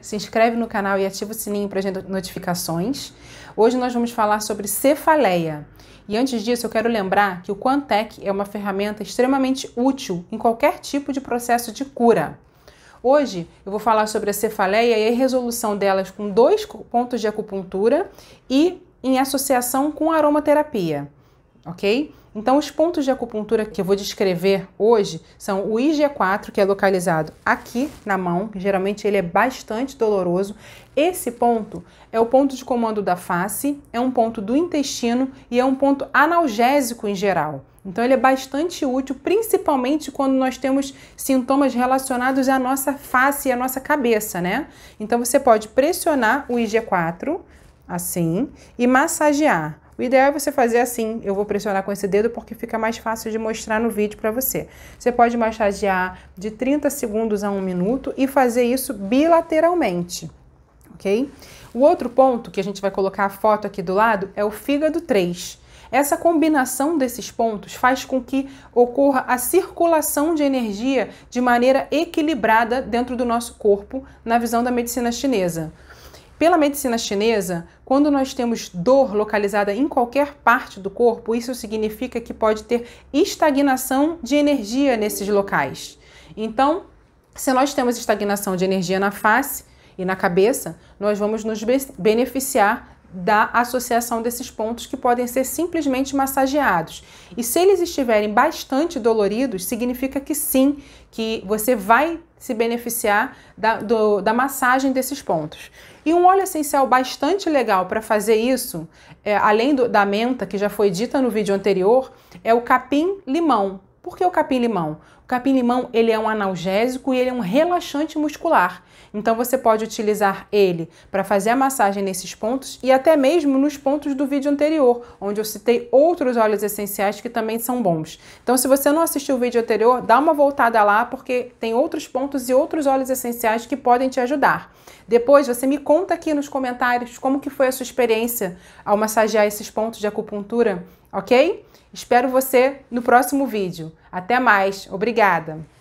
se inscreve no canal e ativa o sininho para as notificações. Hoje nós vamos falar sobre cefaleia. E antes disso, eu quero lembrar que o Quantec é uma ferramenta extremamente útil em qualquer tipo de processo de cura. Hoje eu vou falar sobre a cefaleia e a resolução delas com dois pontos de acupuntura e em associação com aromaterapia, ok? Então, os pontos de acupuntura que eu vou descrever hoje são o IG4, que é localizado aqui na mão, geralmente ele é bastante doloroso. Esse ponto é o ponto de comando da face, é um ponto do intestino e é um ponto analgésico em geral. Então, ele é bastante útil, principalmente quando nós temos sintomas relacionados à nossa face e à nossa cabeça, né? Então, você pode pressionar o IG4 assim e massagear o ideal é você fazer assim, eu vou pressionar com esse dedo porque fica mais fácil de mostrar no vídeo para você. Você pode massagear de 30 segundos a 1 minuto e fazer isso bilateralmente, ok? O outro ponto que a gente vai colocar a foto aqui do lado é o fígado 3. Essa combinação desses pontos faz com que ocorra a circulação de energia de maneira equilibrada dentro do nosso corpo, na visão da medicina chinesa. Pela medicina chinesa, quando nós temos dor localizada em qualquer parte do corpo, isso significa que pode ter estagnação de energia nesses locais. Então, se nós temos estagnação de energia na face e na cabeça, nós vamos nos beneficiar da associação desses pontos que podem ser simplesmente massageados. E se eles estiverem bastante doloridos, significa que sim, que você vai se beneficiar da, do, da massagem desses pontos. E um óleo essencial bastante legal para fazer isso, é, além do, da menta, que já foi dita no vídeo anterior, é o capim-limão. Por que o capim-limão? capim-limão, ele é um analgésico e ele é um relaxante muscular. Então você pode utilizar ele para fazer a massagem nesses pontos e até mesmo nos pontos do vídeo anterior, onde eu citei outros óleos essenciais que também são bons. Então se você não assistiu o vídeo anterior, dá uma voltada lá porque tem outros pontos e outros óleos essenciais que podem te ajudar. Depois você me conta aqui nos comentários como que foi a sua experiência ao massagear esses pontos de acupuntura ok? Espero você no próximo vídeo. Até mais, obrigada!